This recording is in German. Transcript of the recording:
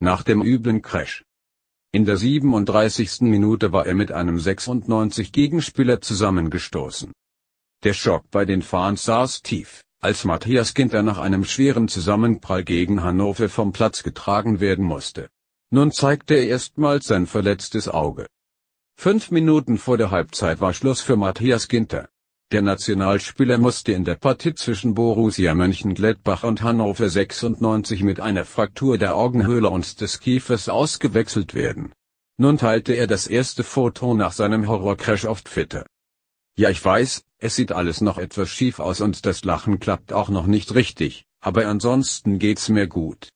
nach dem üblen Crash. In der 37. Minute war er mit einem 96 Gegenspieler zusammengestoßen. Der Schock bei den Fans saß tief, als Matthias Ginter nach einem schweren Zusammenprall gegen Hannover vom Platz getragen werden musste. Nun zeigte er erstmals sein verletztes Auge. Fünf Minuten vor der Halbzeit war Schluss für Matthias Ginter. Der Nationalspieler musste in der Partie zwischen Borussia Mönchengladbach und Hannover 96 mit einer Fraktur der Augenhöhle und des Kiefers ausgewechselt werden. Nun teilte er das erste Foto nach seinem Horrorcrash auf Twitter. Ja ich weiß, es sieht alles noch etwas schief aus und das Lachen klappt auch noch nicht richtig, aber ansonsten geht's mir gut